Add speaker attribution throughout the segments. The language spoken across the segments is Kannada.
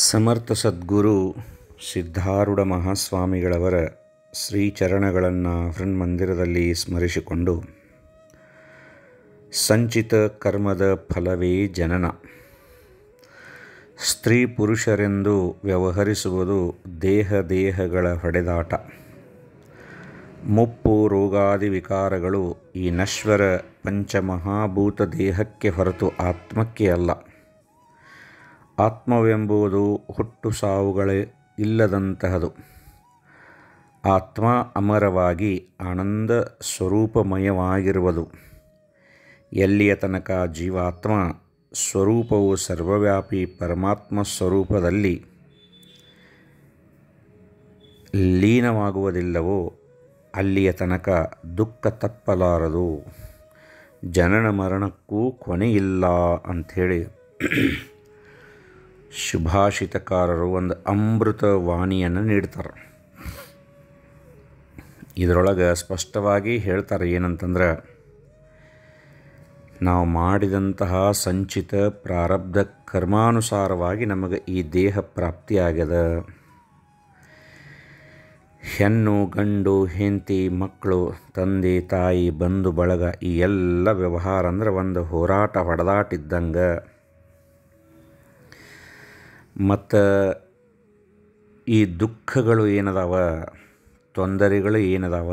Speaker 1: ಸಮರ್ಥ ಸದ್ಗುರು ಸಿದ್ಧಾರೂಢ ಮಹಾಸ್ವಾಮಿಗಳವರ ಶ್ರೀಚರಣಗಳನ್ನು ಮಂದಿರದಲ್ಲಿ ಸ್ಮರಿಸಿಕೊಂಡು ಸಂಚಿತ ಕರ್ಮದ ಫಲವೇ ಜನನ ಸ್ತ್ರೀ ಪುರುಷರೆಂದು ವ್ಯವಹರಿಸುವುದು ದೇಹ ದೇಹಗಳ ಹೊಡೆದಾಟ ಮುಪ್ಪು ರೋಗಾದಿ ವಿಕಾರಗಳು ಈ ನಶ್ವರ ಪಂಚಮಹಾಭೂತ ದೇಹಕ್ಕೆ ಹೊರತು ಆತ್ಮಕ್ಕೆ ಅಲ್ಲ ಆತ್ಮವೆಂಬುದು ಹುಟ್ಟು ಸಾವುಗಳೇ ಇಲ್ಲದಂತಹದು ಆತ್ಮ ಅಮರವಾಗಿ ಆನಂದ ಸ್ವರೂಪಮಯವಾಗಿರುವುದು ಎಲ್ಲಿಯ ತನಕ ಜೀವಾತ್ಮ ಸ್ವರೂಪವು ಸರ್ವವ್ಯಾಪಿ ಪರಮಾತ್ಮ ಸ್ವರೂಪದಲ್ಲಿ ಲೀನವಾಗುವುದಿಲ್ಲವೋ ಅಲ್ಲಿಯ ತನಕ ದುಃಖ ತಪ್ಪಲಾರದು ಜನನ ಮರಣಕ್ಕೂ ಕೊನೆಯಿಲ್ಲ ಅಂಥೇಳಿ ಶುಭಾಷಿತಕಾರರು ಒಂದು ಅಮೃತ ವಾಣಿಯನ್ನು ನೀಡ್ತಾರೆ ಇದರೊಳಗೆ ಸ್ಪಷ್ಟವಾಗಿ ಹೇಳ್ತಾರೆ ಏನಂತಂದ್ರೆ ನಾವು ಮಾಡಿದಂತಹ ಸಂಚಿತ ಪ್ರಾರಬ್ಧ ಕರ್ಮಾನುಸಾರವಾಗಿ ನಮಗೆ ಈ ದೇಹ ಪ್ರಾಪ್ತಿಯಾಗ್ಯದ ಹೆಣ್ಣು ಗಂಡು ಹೆಂಡತಿ ಮಕ್ಕಳು ತಂದೆ ತಾಯಿ ಬಂಧು ಬಳಗ ಈ ಎಲ್ಲ ವ್ಯವಹಾರ ಅಂದರೆ ಒಂದು ಹೋರಾಟ ಹೊಡೆದಾಟಿದ್ದಂಗೆ ಮತ್ತು ಈ ದುಃಖಗಳು ಏನದಾವ ತೊಂದರೆಗಳು ಏನದಾವ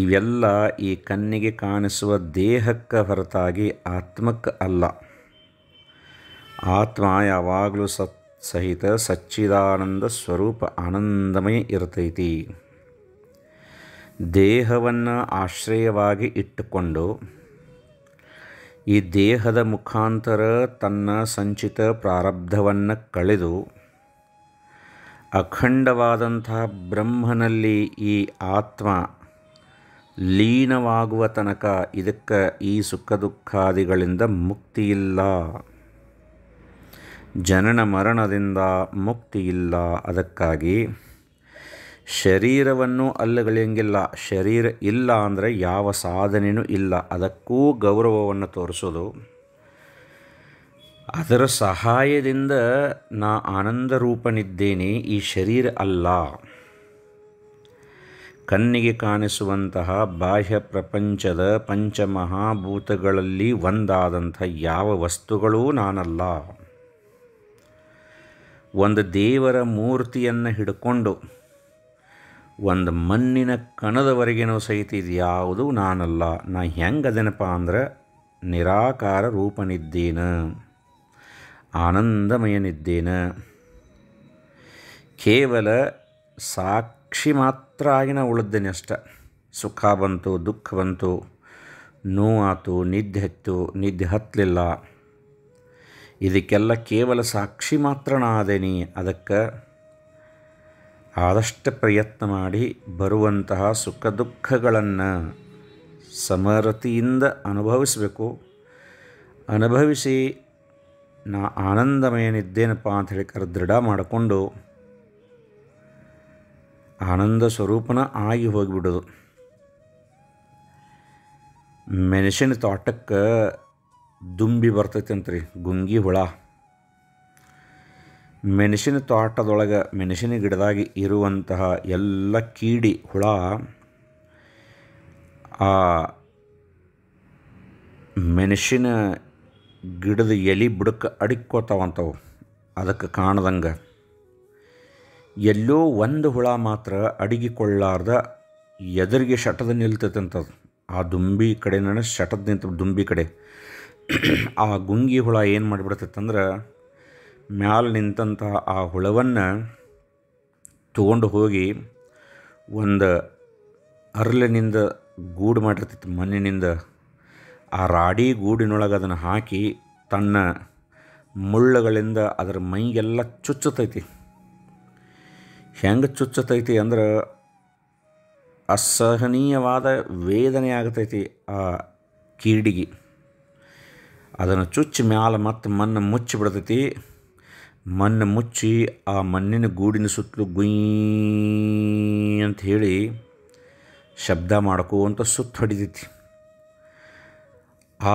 Speaker 1: ಇವೆಲ್ಲ ಈ ಕಣ್ಣಿಗೆ ಕಾಣಿಸುವ ದೇಹಕ್ಕೆ ಹೊರತಾಗಿ ಆತ್ಮಕ್ಕೆ ಅಲ್ಲ ಆತ್ಮ ಯಾವಾಗಲೂ ಸತ್ ಸಹಿತ ಸಚ್ಚಿದಾನಂದ ಸ್ವರೂಪ ಆನಂದಮಯ ಇರ್ತೈತಿ ದೇಹವನ್ನು ಆಶ್ರಯವಾಗಿ ಇಟ್ಟುಕೊಂಡು ಈ ದೇಹದ ಮುಖಾಂತರ ತನ್ನ ಸಂಚಿತ ಪ್ರಾರಬ್ಧವನ್ನು ಕಳೆದು ಅಖಂಡವಾದಂತಹ ಬ್ರಹ್ಮನಲ್ಲಿ ಈ ಆತ್ಮ ಲೀನವಾಗುವ ತನಕ ಇದಕ್ಕೆ ಈ ಸುಖ ದುಃಖಾದಿಗಳಿಂದ ಮುಕ್ತಿಯಿಲ್ಲ ಜನನ ಮರಣದಿಂದ ಮುಕ್ತಿಯಿಲ್ಲ ಅದಕ್ಕಾಗಿ ಶರೀರವನ್ನು ಅಲ್ಲಗಳೆಯಂಗಿಲ್ಲ ಶರೀರ ಇಲ್ಲ ಅಂದರೆ ಯಾವ ಸಾಧನೆಯೂ ಇಲ್ಲ ಅದಕ್ಕೂ ಗೌರವವನ್ನು ತೋರಿಸೋದು ಅದರ ಸಹಾಯದಿಂದ ನಾ ಆನಂದ ರೂಪನಿದ್ದೇನೆ ಈ ಶರೀರ ಅಲ್ಲ ಕಣ್ಣಿಗೆ ಕಾಣಿಸುವಂತಹ ಬಾಹ್ಯ ಪ್ರಪಂಚದ ಪಂಚಮಹಾಭೂತಗಳಲ್ಲಿ ಒಂದಾದಂಥ ಯಾವ ವಸ್ತುಗಳೂ ನಾನಲ್ಲ ಒಂದು ದೇವರ ಮೂರ್ತಿಯನ್ನು ಹಿಡ್ಕೊಂಡು ಒಂದು ಮಣ್ಣಿನ ಕಣದವರೆಗೇನೋ ಸಹಿತ ಇದು ಯಾವುದು ನಾನಲ್ಲ ನಾ ಹೆಂಗೆ ಅದೇನಪ್ಪ ಅಂದ್ರೆ ನಿರಾಕಾರ ರೂಪನಿದ್ದೇನೆ ಆನಂದಮಯನಿದ್ದೇನೆ ಕೇವಲ ಸಾಕ್ಷಿ ಮಾತ್ರ ಆಗಿನ ಉಳಿದ್ದೇನೆ ಅಷ್ಟೆ ಸುಖ ಬಂತು ದುಃಖ ಬಂತು ನೋವಾತು ನಿದ್ದೆ ಹತ್ತು ನಿದ್ದೆ ಹತ್ತಲಿಲ್ಲ ಇದಕ್ಕೆಲ್ಲ ಕೇವಲ ಸಾಕ್ಷಿ ಮಾತ್ರ ನಾ ಅದೇನಿ ಅದಕ್ಕೆ ಆದಷ್ಟು ಪ್ರಯತ್ನ ಮಾಡಿ ಬರುವಂತಹ ಸುಖ ದುಃಖಗಳನ್ನು ಸಮರತಿಯಿಂದ ಅನುಭವಿಸಬೇಕು ಅನುಭವಿಸಿ ನಾ ಆನಂದಮಯನಿದ್ದೇನಪ್ಪ ಅಂತ ಹೇಳಿ ಕರೆ ದೃಢ ಮಾಡಿಕೊಂಡು ಆನಂದ ಸ್ವರೂಪನ ಆಗಿ ಹೋಗಿಬಿಡೋದು ಮೆಣಸಿನ ತೋಟಕ್ಕೆ ದುಂಬಿ ಬರ್ತೈತೆ ರೀ ಗುಂಗಿ ಹುಳ ಮೆಣಸಿನ ತೋಟದೊಳಗೆ ಮೆಣಸಿನ ಗಿಡದಾಗಿ ಇರುವಂತಹ ಎಲ್ಲ ಕೀಡಿ ಹುಳ ಆ ಮೆಣಸಿನ ಗಿಡದ ಎಲೆ ಬುಡಕ್ಕೆ ಅಡಿಕ್ಕೋತಾವಂಥವು ಅದಕ್ಕೆ ಕಾಣದಂಗ ಎಲ್ಲೋ ಒಂದು ಹುಳ ಮಾತ್ರ ಅಡಗಿಕೊಳ್ಳಾರ್ದ ಎದುರಿಗೆ ಶಟದ ನಿಲ್ತೈತಂಥದ್ದು ಆ ದುಂಬಿ ಕಡೆ ನನಗೆ ಶಟದ ನಿಂತ ದುಂಬಿ ಕಡೆ ಆ ಗುಂಗಿ ಹುಳ ಏನು ಮಾಡಿಬಿಡ್ತೈತಂದ್ರೆ ಮ್ಯಾಲೆ ನಿಂತಹ ಆ ಹುಳವನ್ನು ತಗೊಂಡು ಹೋಗಿ ಒಂದು ಅರಳಿನಿಂದ ಗೂಡು ಮಾಡಿರ್ತಿತ್ತು ಮಣ್ಣಿನಿಂದ ಆ ರಾಡಿ ಗೂಡಿನೊಳಗೆ ಅದನ್ನು ಹಾಕಿ ತನ್ನ ಮುಳ್ಳುಗಳಿಂದ ಅದರ ಮೈಗೆಲ್ಲ ಚುಚ್ಚತೈತಿ ಹೆಂಗೆ ಚುಚ್ಚತೈತಿ ಅಂದ್ರೆ ಅಸಹನೀಯವಾದ ವೇದನೆ ಆಗತೈತಿ ಆ ಕೀಡಿಗೆ ಅದನ್ನು ಚುಚ್ಚಿ ಮ್ಯಾಲ ಮತ್ತು ಮಣ್ಣು ಮುಚ್ಚಿಬಿಡ್ತೈತಿ ಮಣ್ಣು ಮುಚ್ಚಿ ಆ ಮಣ್ಣಿನ ಗೂಡಿನ ಸುತ್ತಲೂ ಗುಯ್ ಅಂತ ಹೇಳಿ ಶಬ್ದ ಅಂತ ಸುತ್ತ ಹೊಡಿತೈತಿ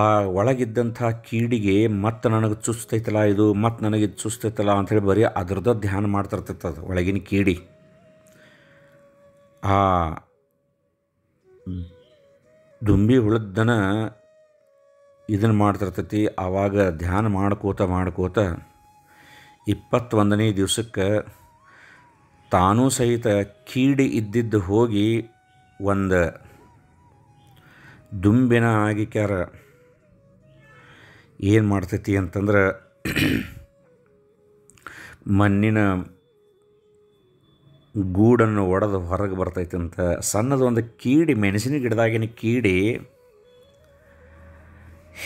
Speaker 1: ಆ ಒಳಗಿದ್ದಂಥ ಕೀಡಿಗೆ ಮತ್ತೆ ನನಗೆ ಚುಸ್ತೈತಲ್ಲ ಇದು ಮತ್ತು ನನಗೆ ಇದು ಚುಸ್ತೈತಲ್ಲ ಅಂಥೇಳಿ ಬರೀ ಅದ್ರದ್ದು ಧ್ಯಾನ ಮಾಡ್ತಿರ್ತೈತೆ ಅದು ಒಳಗಿನ ಕೀಡಿ ಆ ದುಂಬಿ ಹುಳದ್ದನ ಇದನ್ನು ಮಾಡ್ತಿರ್ತೈತಿ ಆವಾಗ ಧ್ಯಾನ ಮಾಡ್ಕೋತ ಮಾಡ್ಕೋತ ಇಪ್ಪತ್ತೊಂದನೇ ದಿವಸಕ್ಕೆ ತಾನೂ ಸಹಿತ ಕೀಡಿ ಇದ್ದಿದ್ದು ಹೋಗಿ ಒಂದು ದುಂಬಿನ ಆಗಿಕ್ಯಾರ ಏನು ಮಾಡ್ತೈತಿ ಅಂತಂದ್ರೆ ಮಣ್ಣಿನ ಗೂಡನ್ನು ಒಡೆದು ಹೊರಗೆ ಬರ್ತೈತಿ ಅಂತ ಸಣ್ಣದೊಂದು ಕೀಡಿ ಮೆಣಸಿನ ಗಿಡದಾಗಿನ ಕೀಡಿ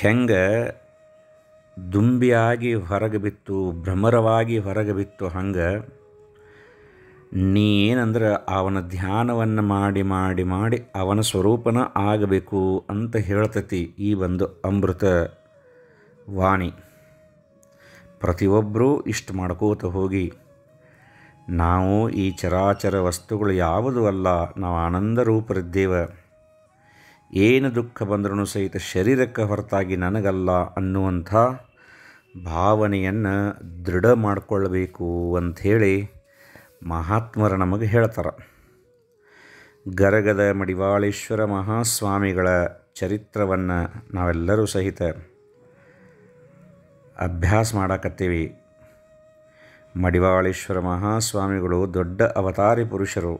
Speaker 1: ಹೆಂಗೆ ದುಂಬಿಯಾಗಿ ಹೊರಗೆ ಬಿತ್ತು ಭ್ರಮರವಾಗಿ ಹೊರಗೆ ಬಿತ್ತು ಹಂಗೆ ನೀ ಏನಂದ್ರೆ ಅವನ ಧ್ಯಾನವನ್ನು ಮಾಡಿ ಮಾಡಿ ಮಾಡಿ ಅವನ ಸ್ವರೂಪನ ಆಗಬೇಕು ಅಂತ ಹೇಳ್ತತಿ ಈ ಒಂದು ಅಮೃತ ವಾಣಿ ಪ್ರತಿಯೊಬ್ಬರೂ ಇಷ್ಟು ಮಾಡ್ಕೋತ ಹೋಗಿ ನಾವು ಈ ಚರಾಚರ ವಸ್ತುಗಳು ಯಾವುದೂ ಅಲ್ಲ ನಾವು ಆನಂದ ರೂಪರಿದ್ದೇವೆ ಏನು ದುಃಖ ಬಂದರೂ ಸಹಿತ ಶರೀರಕ್ಕೆ ಹೊರತಾಗಿ ನನಗಲ್ಲ ಅನ್ನುವಂಥ ಭಾವನೆಯನ್ನು ದೃಢ ಮಾಡಿಕೊಳ್ಬೇಕು ಅಂಥೇಳಿ ಮಹಾತ್ಮರು ನಮಗೆ ಹೇಳ್ತಾರೆ ಗರಗದ ಮಡಿವಾಳೇಶ್ವರ ಮಹಾಸ್ವಾಮಿಗಳ ಚರಿತ್ರವನ್ನು ನಾವೆಲ್ಲರೂ ಸಹಿತ ಅಭ್ಯಾಸ ಮಾಡಕತ್ತೀವಿ ಮಡಿವಾಳೇಶ್ವರ ಮಹಾಸ್ವಾಮಿಗಳು ದೊಡ್ಡ ಅವತಾರಿ ಪುರುಷರು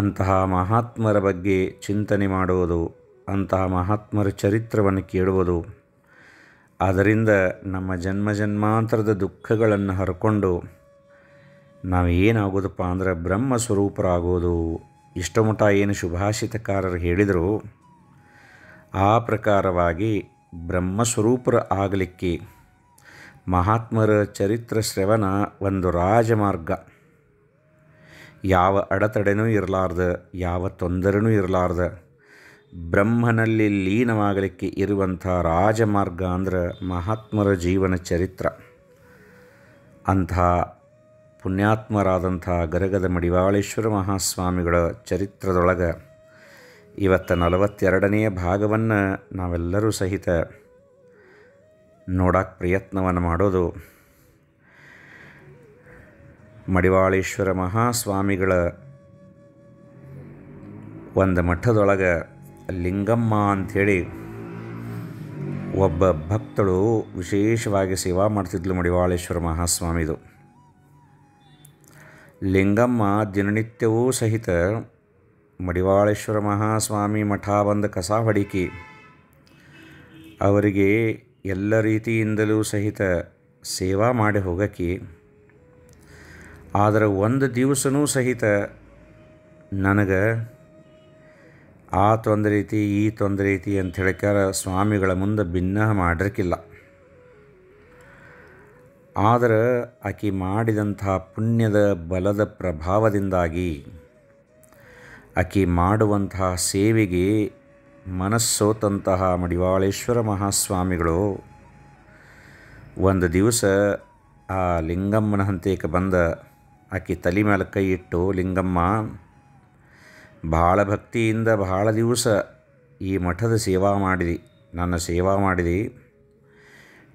Speaker 1: ಅಂತಹ ಮಹಾತ್ಮರ ಬಗ್ಗೆ ಚಿಂತನೆ ಮಾಡುವುದು ಅಂತಹ ಮಹಾತ್ಮರ ಚರಿತ್ರವನ್ನು ಕೇಳುವುದು ಅದರಿಂದ ನಮ್ಮ ಜನ್ಮ ಜನ್ಮಾಂತರದ ದುಃಖಗಳನ್ನು ಹರ್ಕೊಂಡು ನಾವು ಏನಾಗೋದಪ್ಪ ಅಂದರೆ ಬ್ರಹ್ಮ ಸ್ವರೂಪರಾಗೋದು ಇಷ್ಟು ಏನು ಶುಭಾಷಿತಕಾರರು ಹೇಳಿದರು ಆ ಪ್ರಕಾರವಾಗಿ ಬ್ರಹ್ಮಸ್ವರೂಪರ ಆಗಲಿಕ್ಕೆ ಮಹಾತ್ಮರ ಚರಿತ್ರ ಶ್ರವಣ ಒಂದು ರಾಜಮಾರ್ಗ ಯಾವ ಅಡತಡೆನೂ ಇರಲಾರ್ದ ಯಾವ ತೊಂದರೆನೂ ಇರಲಾರ್ದ ಬ್ರಹ್ಮನಲ್ಲಿ ಲೀನವಾಗಲಿಕ್ಕೆ ಇರುವಂಥ ರಾಜಮಾರ್ಗ ಅಂದರೆ ಮಹಾತ್ಮರ ಜೀವನ ಚರಿತ್ರ ಅಂಥ ಪುಣ್ಯಾತ್ಮರಾದಂಥ ಗರಗದ ಮಡಿವಾಳೇಶ್ವರ ಮಹಾಸ್ವಾಮಿಗಳ ಚರಿತ್ರದೊಳಗೆ ಇವತ್ತು ನಲವತ್ತೆರಡನೆಯ ಭಾಗವನ್ನು ನಾವೆಲ್ಲರೂ ಸಹಿತ ನೋಡಕ್ಕೆ ಪ್ರಯತ್ನವನ್ನು ಮಾಡೋದು ಮಡಿವಾಳೇಶ್ವರ ಮಹಾಸ್ವಾಮಿಗಳ ಒಂದು ಮಠದೊಳಗೆ ಲಿಂಗಮ್ಮ ಅಂಥೇಳಿ ಒಬ್ಬ ಭಕ್ತಳು ವಿಶೇಷವಾಗಿ ಸೇವಾ ಮಾಡ್ತಿದ್ಲು ಮಡಿವಾಳೇಶ್ವರ ಮಹಾಸ್ವಾಮಿದು ಲಿಂಗಮ್ಮ ದಿನನಿತ್ಯವೂ ಸಹಿತ ಮಡಿವಾಳೇಶ್ವರ ಮಹಾಸ್ವಾಮಿ ಮಠ ಬಂದ ಕಸ ಹೊಡಿಕಿ ಅವರಿಗೆ ಎಲ್ಲ ರೀತಿಯಿಂದಲೂ ಸಹಿತ ಸೇವಾ ಮಾಡಿ ಹೋಗಕ್ಕೆ ಆದರೆ ಒಂದು ದಿವಸನೂ ಸಹಿತ ನನಗೆ ಆ ತೊಂದರೆ ಐತಿ ಈ ತೊಂದರೆ ಐತಿ ಅಂತ ಹೇಳಿಕಾರ ಸ್ವಾಮಿಗಳ ಮುಂದೆ ಭಿನ್ನ ಮಾಡಿರಕ್ಕಿಲ್ಲ ಆದರೆ ಆಕೆ ಮಾಡಿದಂಥ ಪುಣ್ಯದ ಬಲದ ಪ್ರಭಾವದಿಂದಾಗಿ ಆಕೆ ಮಾಡುವಂತಹ ಸೇವೆಗೆ ಮನಸ್ಸೋತಂತಹ ಮಡಿವಾಳೇಶ್ವರ ಮಹಾಸ್ವಾಮಿಗಳು ಒಂದು ದಿವಸ ಆ ಲಿಂಗಮ್ಮನ ಹಂತೇಕ ಬಂದ ಆಕೆ ತಲೆ ಮೇಲೆ ಕೈ ಇಟ್ಟು ಲಿಂಗಮ್ಮ ಭಾಳ ಭಕ್ತಿಯಿಂದ ಭಾಳ ದಿವಸ ಈ ಮಠದ ಸೇವಾ ಮಾಡಿದಿ ನನ್ನ ಸೇವಾ ಮಾಡಿದಿ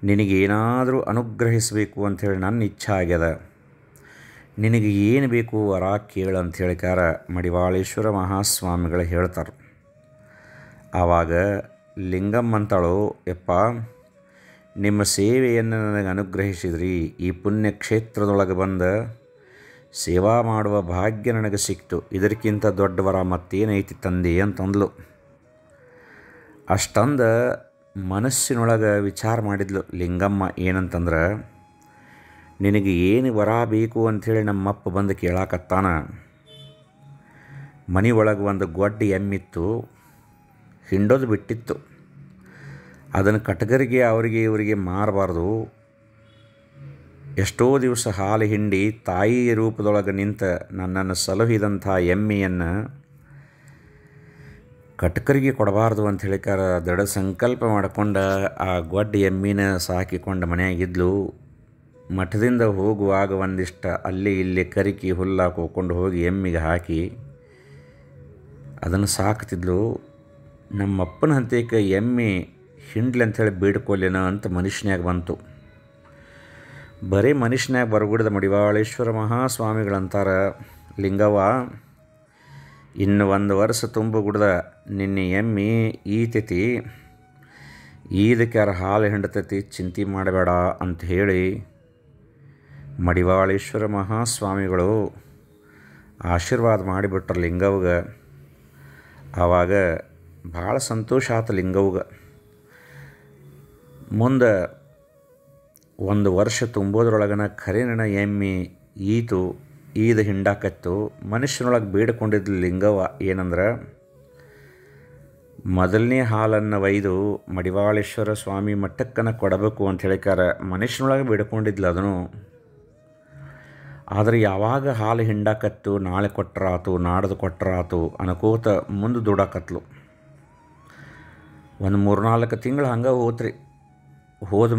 Speaker 1: ನಿನಗೇನಾದರೂ ಅನುಗ್ರಹಿಸಬೇಕು ಅಂಥೇಳಿ ನನ್ನ ಇಚ್ಛೆ ಆಗ್ಯದ ನಿನಗೆ ಏನು ಬೇಕು ವರ ಕೇಳು ಅಂತ ಕಾರ ಮಡಿವಾಳೇಶ್ವರ ಮಹಾಸ್ವಾಮಿಗಳು ಹೇಳ್ತಾರೆ ಆವಾಗ ಲಿಂಗಮ್ ಅಂತಾಳು ಯಪ್ಪ ನಿಮ್ಮ ಸೇವೆಯನ್ನು ನನಗೆ ಅನುಗ್ರಹಿಸಿದ್ರಿ ಈ ಪುಣ್ಯಕ್ಷೇತ್ರದೊಳಗೆ ಬಂದ ಸೇವಾ ಮಾಡುವ ಭಾಗ್ಯ ನನಗೆ ಸಿಕ್ತು ಇದಕ್ಕಿಂತ ದೊಡ್ಡ ವರ ಮತ್ತೇನೈತಿ ತಂದೆ ಅಂತಂದ್ಲು ಅಷ್ಟಂದ ಮನಸ್ಸಿನೊಳಗೆ ವಿಚಾರ ಮಾಡಿದ್ಲು ಲಿಂಗಮ್ಮ ಏನಂತಂದ್ರೆ ನಿನಗೆ ಏನು ವರ ಬೇಕು ಅಂಥೇಳಿ ನಮ್ಮಪ್ಪ ಬಂದು ಕೇಳಾಕತ್ತಾನ ಮನೆ ಒಳಗೆ ಒಂದು ಗೊಡ್ಡ ಎಮ್ಮಿತ್ತು ಹಿಂಡೋದು ಬಿಟ್ಟಿತ್ತು ಅದನ್ನು ಕಟಗರಿಗೆ ಅವರಿಗೆ ಇವರಿಗೆ ಮಾರಬಾರ್ದು ಎಷ್ಟೋ ದಿವಸ ಹಾಲು ಹಿಂಡಿ ತಾಯಿಯ ರೂಪದೊಳಗೆ ನಿಂತ ನನ್ನನ್ನು ಸಲಹಿದಂಥ ಎಮ್ಮೆಯನ್ನು ಕಟಕರಿಗೆ ಕೊಡಬಾರ್ದು ಅಂತ ಹೇಳಿಕಾರ ದೃಢ ಸಂಕಲ್ಪ ಮಾಡಿಕೊಂಡ ಆ ಗೊಡ್ಡ ಎಮ್ಮಿನ ಸಾಕಿಕೊಂಡ ಮನೆಯಾಗಿದ್ಲು ಮಠದಿಂದ ಹೋಗುವಾಗ ಒಂದಿಷ್ಟ ಅಲ್ಲಿ ಇಲ್ಲಿ ಕರಿಕಿ ಹುಲ್ಲ ಕೂಕೊಂಡು ಹೋಗಿ ಎಮ್ಮಿಗೆ ಹಾಕಿ ಅದನ್ನು ಸಾಕ್ತಿದ್ಲು ನಮ್ಮಪ್ಪನ ಹಂತಕ್ಕೆ ಎಮ್ಮೆ ಹಿಂಡ್ಲಿ ಅಂಥೇಳಿ ಬೀಡ್ಕೊಲ್ಲೇನೋ ಅಂತ ಮನುಷ್ಯನಾಗ ಬಂತು ಬರೀ ಮನುಷ್ಯನಾಗ ಬರಗುಡಿದ ಮಡಿವಾಳೇಶ್ವರ ಮಹಾಸ್ವಾಮಿಗಳಂತಾರ ಲಿಂಗವ್ವ ಇನ್ನು ಒಂದು ವರ್ಷ ತುಂಬ ತುಂಬಗುಡ್ದ ನಿನ್ನೆ ಎಮ್ಮಿ ಈತೈತಿ ಯಾರ ಹಾಲು ಹಿಂಡತತಿ ಚಿಂತೆ ಮಾಡಬೇಡ ಅಂತ ಹೇಳಿ ಮಡಿವಾಳೇಶ್ವರ ಮಹಾಸ್ವಾಮಿಗಳು ಆಶೀರ್ವಾದ ಮಾಡಿಬಿಟ್ರ ಲಿಂಗವ್ಗ ಆವಾಗ ಭಾಳ ಸಂತೋಷ ಆತ ಲಿಂಗವ್ಗೆ ಮುಂದೆ ಒಂದು ವರ್ಷ ತುಂಬೋದ್ರೊಳಗನ ಖರೀನ ಎಮ್ಮಿ ಈತು ಈದ ಹಿಂಡಾಕತ್ತು ಮನುಷ್ಯನೊಳಗೆ ಬೇಡಿಕೊಂಡಿದ್ದ ಲಿಂಗವ ಏನಂದ್ರೆ ಮೊದಲನೇ ಹಾಲನ್ನು ಒಯ್ದು ಮಡಿವಾಳೇಶ್ವರ ಸ್ವಾಮಿ ಮಟ್ಟಕ್ಕನ ಕೊಡಬೇಕು ಅಂತ ಹೇಳಿಕಾರ ಮನುಷ್ಯನೊಳಗೆ ಬೇಡ್ಕೊಂಡಿದ್ಲು ಅದನ್ನು ಆದರೆ ಯಾವಾಗ ಹಾಲು ಹಿಂಡಾಕತ್ತು ನಾಳೆ ಕೊಟ್ಟರಾತು ನಾಡ್ದು ಕೊಟ್ಟರಾತು ಅನುಕೂತ ಮುಂದೆ ದುಡಾಕತ್ಲು ಒಂದು ಮೂರ್ನಾಲ್ಕು ತಿಂಗಳು ಹಂಗೆ ಹೋತ್ರಿ ಹೋದ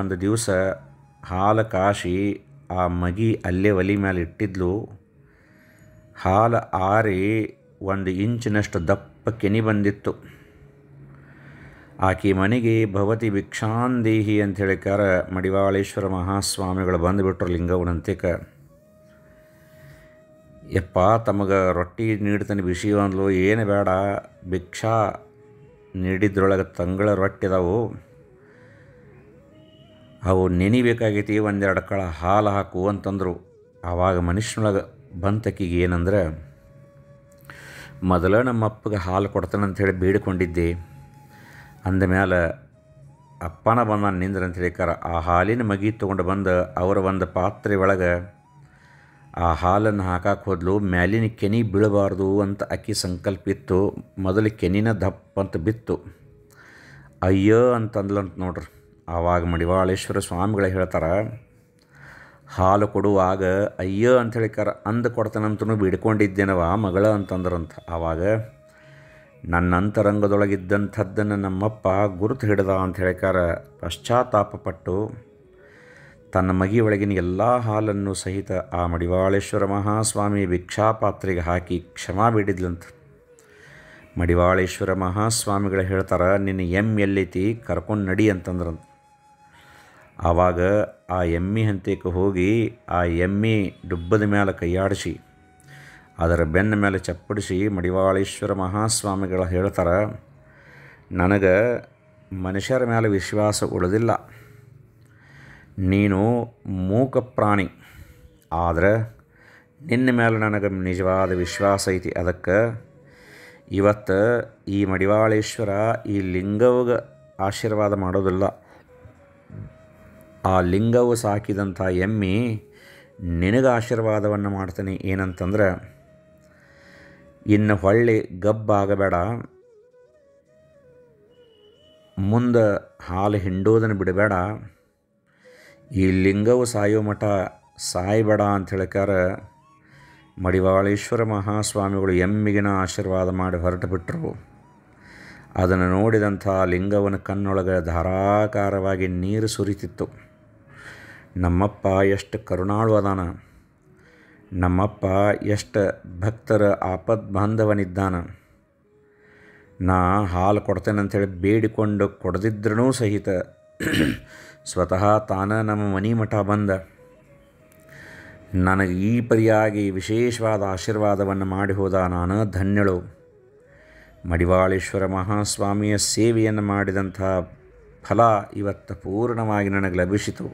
Speaker 1: ಒಂದು ದಿವಸ ಹಾಲು ಕಾಶಿ ಆ ಮಗಿ ಅಲ್ಲೇ ಒಲಿ ಮ್ಯಾಲೆ ಇಟ್ಟಿದ್ಲು ಹಾಲು ಆರಿ ಒಂದು ಇಂಚಿನಷ್ಟು ದಪ್ಪ ಕೆನಿ ಬಂದಿತ್ತು ಆಕೆ ಮನೆಗೆ ಭವತಿ ಭಿಕ್ಷಾಂದೇಹಿ ಅಂತ ಹೇಳಿಕಾರ ಮಡಿವಾಳೇಶ್ವರ ಮಹಾಸ್ವಾಮಿಗಳು ಬಂದುಬಿಟ್ರು ಲಿಂಗವನಂತಿಕ ಯಪ್ಪ ತಮಗೆ ರೊಟ್ಟಿ ನೀಡ್ತಾನೆ ಬಿಸಿ ಅಂದ್ಲು ಏನು ಬೇಡ ಭಿಕ್ಷಾ ನೀಡಿದ್ರೊಳಗೆ ತಂಗಳ ರೊಟ್ಟಿದಾವು ಅವು ನೆನಿಬೇಕಾಗೈತಿ ಒಂದೆರಡು ಕಳ ಹಾಲು ಹಾಕು ಅಂತಂದರು ಆವಾಗ ಮನುಷ್ಯನೊಳಗೆ ಬಂತಕ್ಕಿಗೆ ಏನಂದ್ರೆ ಮೊದಲು ನಮ್ಮ ಅಪ್ಪಗೆ ಹಾಲು ಕೊಡ್ತಾನಂಥೇಳಿ ಬೀಡ್ಕೊಂಡಿದ್ದೆ ಅಂದಮೇಲೆ ಅಪ್ಪನ ಬಂದ ನಿಂದ್ರ ಅಂತ ಹೇಳಿಕಾರ ಆ ಹಾಲಿನ ಮಗಿ ತೊಗೊಂಡು ಬಂದು ಅವರ ಒಂದು ಪಾತ್ರೆ ಒಳಗೆ ಆ ಹಾಲನ್ನು ಹಾಕಕ್ಕೆ ಹೋದಲು ಮ್ಯಾಲಿನ ಕೆನಿ ಬೀಳಬಾರ್ದು ಅಂತ ಅಕ್ಕಿ ಸಂಕಲ್ಪ ಇತ್ತು ಮೊದಲು ಕೆನಿನ ದಪ್ಪ ಅಂತ ಬಿತ್ತು ಅಯ್ಯೋ ಅಂತಂದ್ಲಂತ ನೋಡ್ರಿ ಆವಾಗ ಮಡಿವಾಳೇಶ್ವರ ಸ್ವಾಮಿಗಳು ಹೇಳ್ತಾರೆ ಹಾಲು ಕೊಡುವಾಗ ಅಯ್ಯೋ ಅಂತ ಹೇಳಿಕಾರ ಅಂದ ಕೊಡ್ತಾನಂತೂ ಬಿಡ್ಕೊಂಡಿದ್ದೇನವ ಮಗಳ ಅಂತಂದ್ರಂತ ಆವಾಗ ನನ್ನಂತರಂಗದೊಳಗಿದ್ದಂಥದ್ದನ್ನು ನಮ್ಮಪ್ಪ ಗುರುತು ಹಿಡ್ದ ಅಂತ ಹೇಳಿಕಾರ ಪಶ್ಚಾತ್ತಾಪಪಟ್ಟು ತನ್ನ ಮಗಿಯೊಳಗಿನ ಎಲ್ಲ ಹಾಲನ್ನು ಸಹಿತ ಆ ಮಡಿವಾಳೇಶ್ವರ ಮಹಾಸ್ವಾಮಿ ಭಿಕ್ಷಾಪಾತ್ರೆಗೆ ಹಾಕಿ ಕ್ಷಮಾ ಬಿಡಿದ್ಲಂತ ಮಡಿವಾಳೇಶ್ವರ ಮಹಾಸ್ವಾಮಿಗಳು ಹೇಳ್ತಾರೆ ನಿನ್ನ ಎಮ್ ಎಲ್ಲಿತಿ ಕರ್ಕೊಂಡು ನಡಿ ಅಂತಂದ್ರಂತ ಆವಾಗ ಆ ಎಮ್ಮಿ ಹಂತಕ್ಕೆ ಹೋಗಿ ಆ ಎಮ್ಮಿ ಡುಬ್ಬದ ಮೇಲೆ ಕೈಯಾಡಿಸಿ ಅದರ ಬೆನ್ನ ಮೇಲೆ ಚಪ್ಪಡಿಸಿ ಮಡಿವಾಳೇಶ್ವರ ಮಹಾಸ್ವಾಮಿಗಳು ಹೇಳ್ತಾರೆ ನನಗೆ ಮನುಷ್ಯರ ಮೇಲೆ ವಿಶ್ವಾಸ ಉಳಿದಿಲ್ಲ ನೀನು ಮೂಕ ಪ್ರಾಣಿ ಆದರೆ ನಿನ್ನ ಮೇಲೆ ನನಗೆ ನಿಜವಾದ ವಿಶ್ವಾಸ ಐತಿ ಅದಕ್ಕೆ ಇವತ್ತು ಈ ಮಡಿವಾಳೇಶ್ವರ ಈ ಲಿಂಗವ್ಗೆ ಆಶೀರ್ವಾದ ಮಾಡೋದಿಲ್ಲ ಆ ಲಿಂಗವು ಸಾಕಿದಂಥ ಎಮ್ಮಿ ನಿನಗೆ ಆಶೀರ್ವಾದವನ್ನು ಮಾಡ್ತೀನಿ ಏನಂತಂದ್ರೆ ಇನ್ನು ಹೊಳ್ಳಿ ಗಬ್ಬಾಗಬೇಡ ಮುಂದೆ ಹಾಲು ಹಿಂಡೋದನ್ನು ಬಿಡಬೇಡ ಈ ಲಿಂಗವು ಸಾಯೋ ಮಠ ಸಾಯಬೇಡ ಅಂತ ಹೇಳಿಕಾರ ಮಡಿವಾಳೇಶ್ವರ ಮಹಾಸ್ವಾಮಿಗಳು ಎಮ್ಮಿಗಿನ ಆಶೀರ್ವಾದ ಮಾಡಿ ಹೊರಟು ಬಿಟ್ಟರು ಅದನ್ನು ನೋಡಿದಂಥ ಲಿಂಗವನ ಕಣ್ಣೊಳಗೆ ಧಾರಾಕಾರವಾಗಿ ನೀರು ಸುರಿತಿತ್ತು ನಮ್ಮಪ್ಪ ಎಷ್ಟು ಕರುಣಾಳು ಅದಾನ ನಮ್ಮಪ್ಪ ಎಷ್ಟು ಭಕ್ತರ ಆಪದ್ ಬಾಂಧವನಿದ್ದಾನ ನಾ ಹಾಲು ಕೊಡ್ತೇನೆ ಅಂಥೇಳಿ ಬೇಡಿಕೊಂಡು ಕೊಡದಿದ್ರೂ ಸಹಿತ ಸ್ವತಃ ತಾನ ನಮ್ಮ ಮನಿಮಠ ಮಠ ಬಂದ ನನಗೆ ಈ ಪರಿಯಾಗಿ ವಿಶೇಷವಾದ ಆಶೀರ್ವಾದವನ್ನು ಮಾಡಿ ಹೋದ ನಾನು ಧನ್ಯಳು ಮಡಿವಾಳೇಶ್ವರ ಮಹಾಸ್ವಾಮಿಯ ಸೇವೆಯನ್ನು ಮಾಡಿದಂಥ ಫಲ ಇವತ್ತು ಪೂರ್ಣವಾಗಿ ನನಗೆ ಲಭಿಸಿತು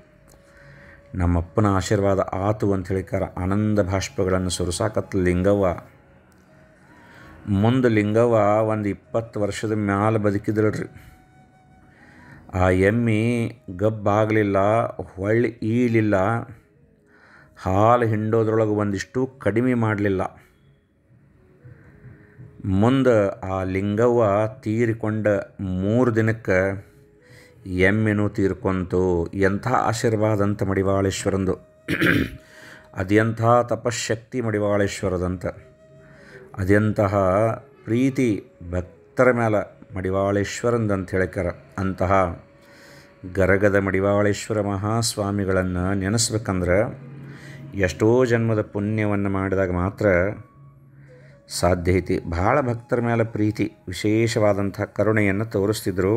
Speaker 1: ನಮ್ಮಪ್ಪನ ಆಶೀರ್ವಾದ ಆತು ಅಂತ ಹೇಳಿಕಾರ ಆನಂದ ಭಾಷ್ಪಗಳನ್ನು ಸುರಿಸಾಕತ್ ಲಿಂಗವ್ವ ಮುಂದೆ ಲಿಂಗವ್ವ ಒಂದು ಇಪ್ಪತ್ತು ವರ್ಷದ ಮ್ಯಾಲೆ ಬದುಕಿದ್ರಿ ಆ ಎಮ್ಮಿ ಗಬ್ಬಾಗಲಿಲ್ಲ ಹೊಳ್ಳಿ ಈಲಿಲ್ಲ ಹಾಲು ಹಿಂಡೋದ್ರೊಳಗೆ ಒಂದಿಷ್ಟು ಕಡಿಮೆ ಮಾಡಲಿಲ್ಲ ಮುಂದೆ ಆ ಲಿಂಗವ್ವ ತೀರಿಕೊಂಡ ಮೂರು ದಿನಕ್ಕೆ ಎಮ್ಮೆನೂ ತೀರ್ಕೊಂತು ಎಂಥ ಆಶೀರ್ವಾದ ಅಂತ ಮಡಿವಾಳೇಶ್ವರಂದು ಅದೆಂಥ ತಪಶಕ್ತಿ ಮಡಿವಾಳೇಶ್ವರದಂತ ಅದೆಂತಹ ಪ್ರೀತಿ ಭಕ್ತರ ಮೇಲೆ ಮಡಿವಾಳೇಶ್ವರಂದಂತ ಹೇಳಿಕರ ಅಂತಹ ಗರಗದ ಮಡಿವಾಳೇಶ್ವರ ಮಹಾಸ್ವಾಮಿಗಳನ್ನು ನೆನೆಸ್ಬೇಕಂದ್ರೆ ಎಷ್ಟೋ ಜನ್ಮದ ಪುಣ್ಯವನ್ನು ಮಾಡಿದಾಗ ಮಾತ್ರ ಸಾಧ್ಯ ಐತಿ ಭಾಳ ಭಕ್ತರ ಮೇಲೆ ಪ್ರೀತಿ ವಿಶೇಷವಾದಂಥ ಕರುಣೆಯನ್ನು ತೋರಿಸ್ತಿದ್ರು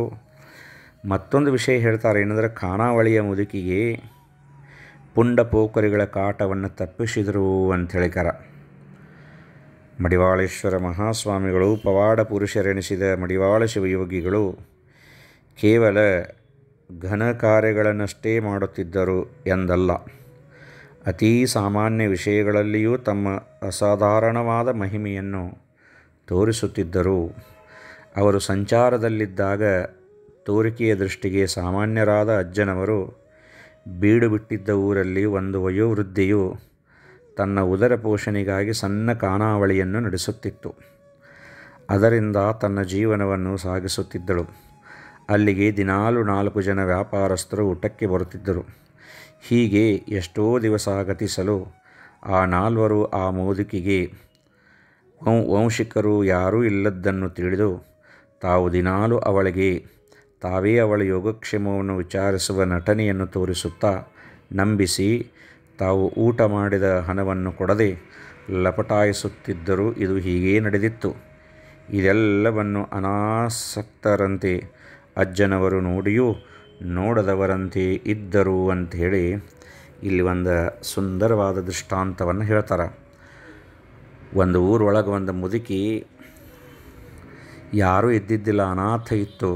Speaker 1: ಮತ್ತೊಂದು ವಿಷಯ ಹೇಳ್ತಾರೆ ಏನಂದರೆ ಖಾನಾವಳಿಯ ಮುದುಕಿಗೆ ಪುಂಡ ಪೋಖರಿಗಳ ಕಾಟವನ್ನು ತಪ್ಪಿಸಿದರು ಅಂತ ಕರ ಮಡಿವಾಳೇಶ್ವರ ಮಹಾಸ್ವಾಮಿಗಳು ಪವಾಡ ಪುರುಷರೆನಿಸಿದ ಮಡಿವಾಳ ಶಿವಯೋಗಿಗಳು ಕೇವಲ ಘನ ಕಾರ್ಯಗಳನ್ನಷ್ಟೇ ಮಾಡುತ್ತಿದ್ದರು ಎಂದಲ್ಲ ಅತೀ ಸಾಮಾನ್ಯ ವಿಷಯಗಳಲ್ಲಿಯೂ ತಮ್ಮ ಅಸಾಧಾರಣವಾದ ಮಹಿಮೆಯನ್ನು ತೋರಿಸುತ್ತಿದ್ದರು ಅವರು ಸಂಚಾರದಲ್ಲಿದ್ದಾಗ ತೋರಿಕೆಯ ದೃಷ್ಟಿಗೆ ಸಾಮಾನ್ಯರಾದ ಅಜ್ಜನವರು ಬೀಡು ಬಿಟ್ಟಿದ್ದ ಊರಲ್ಲಿ ಒಂದು ವಯೋವೃದ್ಧಿಯು ತನ್ನ ಉದರ ಪೋಷಣೆಗಾಗಿ ಸಣ್ಣ ಕಾನಾವಳಿಯನ್ನು ನಡೆಸುತ್ತಿತ್ತು ಅದರಿಂದ ತನ್ನ ಜೀವನವನ್ನು ಸಾಗಿಸುತ್ತಿದ್ದಳು ಅಲ್ಲಿಗೆ ದಿನಾಲು ನಾಲ್ಕು ಜನ ವ್ಯಾಪಾರಸ್ಥರು ಊಟಕ್ಕೆ ಬರುತ್ತಿದ್ದರು ಹೀಗೆ ಎಷ್ಟೋ ದಿವಸ ಗತಿಸಲು ಆ ನಾಲ್ವರು ಆ ಮೋದುಕಿಗೆ ವಂಶಿಕರು ಯಾರೂ ಇಲ್ಲದ್ದನ್ನು ತಿಳಿದು ತಾವು ದಿನಾಲು ಅವಳಿಗೆ ತಾವೇ ಅವಳ ಯೋಗಕ್ಷೇಮವನ್ನು ವಿಚಾರಿಸುವ ನಟನೆಯನ್ನು ತೋರಿಸುತ್ತಾ ನಂಬಿಸಿ ತಾವು ಊಟ ಮಾಡಿದ ಹಣವನ್ನು ಕೊಡದೆ ಲಪಟಾಯಿಸುತ್ತಿದ್ದರೂ ಇದು ಹೀಗೇ ನಡೆದಿತ್ತು ಇದೆಲ್ಲವನ್ನು ಅನಾಸಕ್ತರಂತೆ ಅಜ್ಜನವರು ನೋಡಿಯೂ ನೋಡದವರಂತೆ ಇದ್ದರು ಅಂತ ಹೇಳಿ ಇಲ್ಲಿ ಒಂದು ಸುಂದರವಾದ ದೃಷ್ಟಾಂತವನ್ನು ಹೇಳ್ತಾರೆ ಒಂದು ಊರೊಳಗೆ ಒಂದು ಮುದುಕಿ ಯಾರೂ ಇದ್ದಿದ್ದಿಲ್ಲ ಅನಾಥ ಇತ್ತು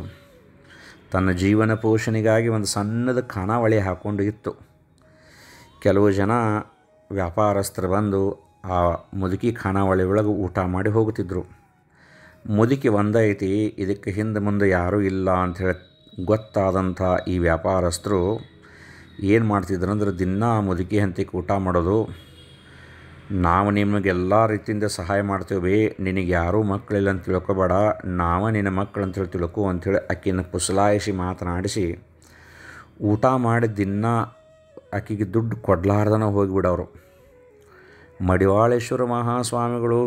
Speaker 1: ತನ್ನ ಜೀವನ ಪೋಷಣೆಗಾಗಿ ಒಂದು ಸಣ್ಣದ ಖಾನಾವಳಿ ಹಾಕ್ಕೊಂಡು ಇತ್ತು ಕೆಲವು ಜನ ವ್ಯಾಪಾರಸ್ಥರು ಬಂದು ಆ ಮುದುಕಿ ಖಾನಾವಳಿ ಒಳಗೆ ಊಟ ಮಾಡಿ ಹೋಗುತ್ತಿದ್ದರು ಮುದುಕಿ ಒಂದೈತಿ ಇದಕ್ಕೆ ಹಿಂದೆ ಮುಂದೆ ಯಾರೂ ಇಲ್ಲ ಅಂಥೇಳಿ ಗೊತ್ತಾದಂಥ ಈ ವ್ಯಾಪಾರಸ್ಥರು ಏನು ಮಾಡ್ತಿದ್ರು ಅಂದ್ರೆ ದಿನ ಮುದುಕಿ ಹಂತಿಗೆ ಊಟ ಮಾಡೋದು ನಾವು ನಿಮಗೆಲ್ಲ ರೀತಿಯಿಂದ ಸಹಾಯ ಮಾಡ್ತೇವೆ ನಿನಗೆ ಯಾರೂ ಮಕ್ಕಳಿಲ್ಲ ಅಂತ ತಿಳ್ಕೊಬೇಡ ನಾವು ನಿನ್ನ ಮಕ್ಕಳು ಅಂತೇಳಿ ತಿಳ್ಕೊ ಅಂಥೇಳಿ ಆಕಿನ ಪುಸಲಾಯಿಸಿ ಮಾತನಾಡಿಸಿ ಊಟ ಮಾಡಿ ದಿನ ಅಕ್ಕಿಗೆ ದುಡ್ಡು ಕೊಡಲಾರ್ದನ ಹೋಗಿಬಿಡೋರು ಮಡಿವಾಳೇಶ್ವರ ಮಹಾಸ್ವಾಮಿಗಳು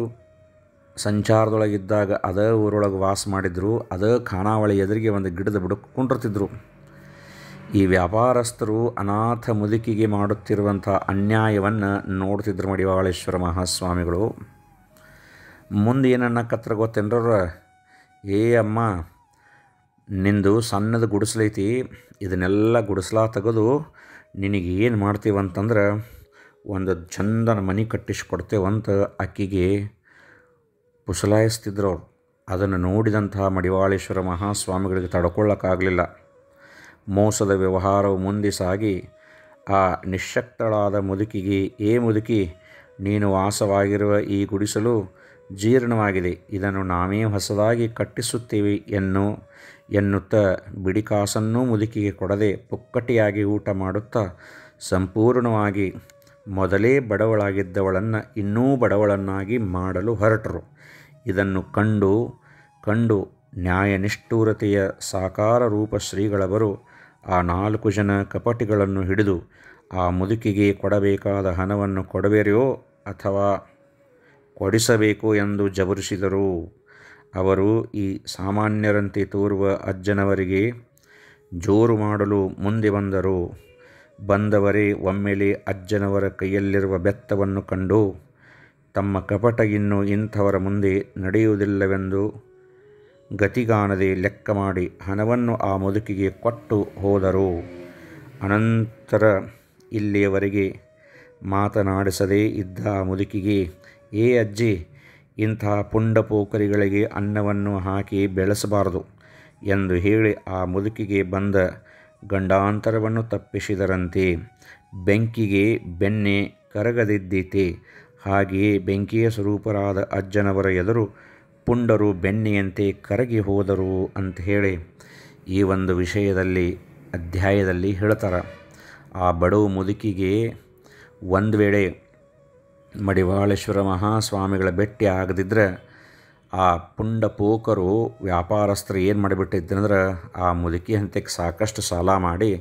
Speaker 1: ಸಂಚಾರದೊಳಗಿದ್ದಾಗ ಅದೇ ಊರೊಳಗೆ ವಾಸ ಮಾಡಿದರು ಅದೇ ಖಾನಾವಳಿ ಎದುರಿಗೆ ಒಂದು ಗಿಡದ ಬಿಡಕ್ಕೆ ಕುಂಡಿರ್ತಿದ್ರು ಈ ವ್ಯಾಪಾರಸ್ಥರು ಅನಾಥ ಮುದುಕಿಗೆ ಮಾಡುತ್ತಿರುವಂಥ ಅನ್ಯಾಯವನ್ನು ನೋಡ್ತಿದ್ರು ಮಡಿವಾಳೇಶ್ವರ ಮಹಾಸ್ವಾಮಿಗಳು ಮುಂದೆ ಏನನ್ನಕತ್ರ ಗೊತ್ತೇನ್ರ ಏ ಅಮ್ಮ ನಿಂದು ಸಣ್ಣದ ಗುಡಿಸ್ಲೈತಿ ಇದನ್ನೆಲ್ಲ ಗುಡಿಸ್ಲಾ ತೆಗೆದು ನಿನಗೇನು ಮಾಡ್ತೀವಂತಂದ್ರೆ ಒಂದು ಚಂದನ ಮನೆ ಕಟ್ಟಿಸ್ಕೊಡ್ತೇವಂತ ಅಕ್ಕಿಗೆ ಪುಸಲಾಯಿಸ್ತಿದ್ರು ಅವರು ಅದನ್ನು ನೋಡಿದಂಥ ಮಡಿವಾಳೇಶ್ವರ ಮಹಾಸ್ವಾಮಿಗಳಿಗೆ ತಡ್ಕೊಳ್ಳೋಕ್ಕಾಗಲಿಲ್ಲ ಮೋಸದ ವ್ಯವಹಾರವು ಮುಂದೆ ಸಾಗಿ ಆ ನಿಶಕ್ತಳಾದ ಮುದುಕಿಗೆ ಏ ಮುದುಕಿ ನೀನು ವಾಸವಾಗಿರುವ ಈ ಗುಡಿಸಲು ಜೀರ್ಣವಾಗಿದೆ ಇದನ್ನು ನಾವೇ ಹೊಸದಾಗಿ ಕಟ್ಟಿಸುತ್ತೇವೆ ಎನ್ನು ಎನ್ನುತ್ತ ಬಿಡಿಕಾಸನ್ನೂ ಮುದುಕಿಗೆ ಕೊಡದೆ ಪುಕ್ಕಟಿಯಾಗಿ ಊಟ ಮಾಡುತ್ತಾ ಸಂಪೂರ್ಣವಾಗಿ ಮೊದಲೇ ಬಡವಳಾಗಿದ್ದವಳನ್ನು ಇನ್ನೂ ಬಡವಳನ್ನಾಗಿ ಮಾಡಲು ಹೊರಟರು ಇದನ್ನು ಕಂಡು ಕಂಡು ನ್ಯಾಯನಿಷ್ಠೂರತೆಯ ಸಾಕಾರ ರೂಪ ಶ್ರೀಗಳವರು ಆ ನಾಲ್ಕು ಜನ ಕಪಟಿಗಳನ್ನು ಹಿಡಿದು ಆ ಮುದುಕಿಗೆ ಕೊಡಬೇಕಾದ ಹಣವನ್ನು ಕೊಡಬೇರೆಯೋ ಅಥವಾ ಕೊಡಿಸಬೇಕು ಎಂದು ಜಬರಿಸಿದರು ಅವರು ಈ ಸಾಮಾನ್ಯರಂತೆ ತೋರುವ ಅಜ್ಜನವರಿಗೆ ಜೋರು ಮಾಡಲು ಮುಂದೆ ಬಂದರು ಬಂದವರೇ ಒಮ್ಮೆಲೆ ಅಜ್ಜನವರ ಕೈಯಲ್ಲಿರುವ ಬೆತ್ತವನ್ನು ಕಂಡು ತಮ್ಮ ಕಪಟ ಇನ್ನು ಇಂಥವರ ಮುಂದೆ ನಡೆಯುವುದಿಲ್ಲವೆಂದು ಗತಿಗಾಣದೆ ಲೆಕ್ಕ ಮಾಡಿ ಹಣವನ್ನು ಆ ಮುದುಕಿಗೆ ಕೊಟ್ಟು ಹೋದರು ಅನಂತರ ಇಲ್ಲಿಯವರೆಗೆ ಮಾತನಾಡಿಸದೇ ಇದ್ದ ಆ ಮುದುಕಿಗೆ ಏ ಅಜ್ಜಿ ಇಂಥ ಪುಂಡಪೋಕರಿಗಳಿಗೆ ಅನ್ನವನ್ನು ಹಾಕಿ ಬೆಳೆಸಬಾರದು ಎಂದು ಹೇಳಿ ಆ ಮುದುಕಿಗೆ ಬಂದ ಗಂಡಾಂತರವನ್ನು ತಪ್ಪಿಸಿದರಂತೆ ಬೆಂಕಿಗೆ ಬೆಣ್ಣೆ ಕರಗದಿದ್ದೀತೆ ಹಾಗೆಯೇ ಬೆಂಕಿಯ ಸ್ವರೂಪರಾದ ಅಜ್ಜನವರ ಎದುರು ಪುಂಡರು ಬೆನ್ನೆಯಂತೆ ಕರಗಿ ಹೋದರು ಅಂತ ಹೇಳಿ ಈ ಒಂದು ವಿಷಯದಲ್ಲಿ ಅಧ್ಯಾಯದಲ್ಲಿ ಹೇಳ್ತಾರೆ ಆ ಬಡವು ಮುದುಕಿಗೆ ಒಂದು ವೇಳೆ ಮಡಿವಾಳೇಶ್ವರ ಮಹಾಸ್ವಾಮಿಗಳ ಬೆಟ್ಟಿ ಆಗದಿದ್ದರೆ ಆ ಪೋಕರು ವ್ಯಾಪಾರಸ್ಥರು ಏನು ಮಾಡಿಬಿಟ್ಟಿದ್ದಂದ್ರೆ ಆ ಮುದುಕಿ ಹಂತಕ್ಕೆ ಸಾಕಷ್ಟು ಸಾಲ ಮಾಡಿ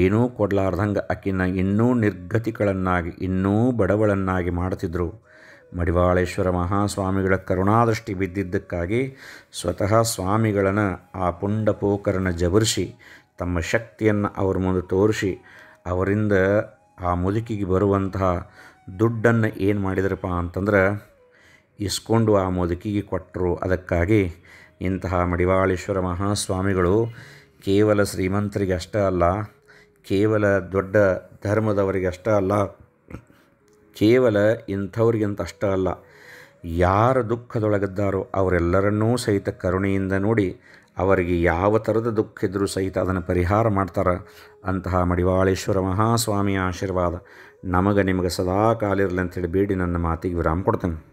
Speaker 1: ಏನೂ ಕೊಡಲಾರ್ದಂಗೆ ಆಕಿನ ಇನ್ನೂ ನಿರ್ಗತಿಗಳನ್ನಾಗಿ ಇನ್ನೂ ಬಡವಳನ್ನಾಗಿ ಮಾಡ್ತಿದ್ರು ಮಡಿವಾಳೇಶ್ವರ ಮಹಾಸ್ವಾಮಿಗಳ ಕರುಣಾದೃಷ್ಟಿ ಬಿದ್ದಿದ್ದಕ್ಕಾಗಿ ಸ್ವತಃ ಸ್ವಾಮಿಗಳನ್ನು ಆ ಪುಂಡಪೋಕರನ್ನು ಜಬರಿಸಿ ತಮ್ಮ ಶಕ್ತಿಯನ್ನು ಅವ್ರ ಮುಂದೆ ತೋರಿಸಿ ಅವರಿಂದ ಆ ಮುದುಕಿಗೆ ಬರುವಂತಹ ದುಡ್ಡನ್ನು ಏನು ಮಾಡಿದ್ರಪ್ಪ ಅಂತಂದ್ರೆ ಇಸ್ಕೊಂಡು ಆ ಮುದುಕಿಗೆ ಕೊಟ್ಟರು ಅದಕ್ಕಾಗಿ ಇಂತಹ ಮಡಿವಾಳೇಶ್ವರ ಮಹಾಸ್ವಾಮಿಗಳು ಕೇವಲ ಶ್ರೀಮಂತರಿಗೆ ಅಷ್ಟೇ ಅಲ್ಲ ಕೇವಲ ದೊಡ್ಡ ಧರ್ಮದವರಿಗೆ ಅಷ್ಟೇ ಅಲ್ಲ ಕೇವಲ ಇಂಥವ್ರಿಗಿಂತ ಅಷ್ಟ ಅಲ್ಲ ಯಾರು ದುಃಖದೊಳಗಿದ್ದಾರೋ ಅವರೆಲ್ಲರನ್ನೂ ಸಹಿತ ಕರುಣೆಯಿಂದ ನೋಡಿ ಅವರಿಗೆ ಯಾವ ಥರದ ದುಃಖ ಇದ್ದರೂ ಸಹಿತ ಅದನ್ನು ಪರಿಹಾರ ಮಾಡ್ತಾರೆ ಅಂತಹ ಮಡಿವಾಳೇಶ್ವರ ಮಹಾಸ್ವಾಮಿಯ ಆಶೀರ್ವಾದ ನಮಗೆ ನಿಮಗೆ ಸದಾ ಕಾಲಿರಲಿ ಅಂತೇಳಿ ಬೇಡಿ ನನ್ನ ಮಾತಿಗೆ ವಿರಾಮ ಕೊಡ್ತೇನೆ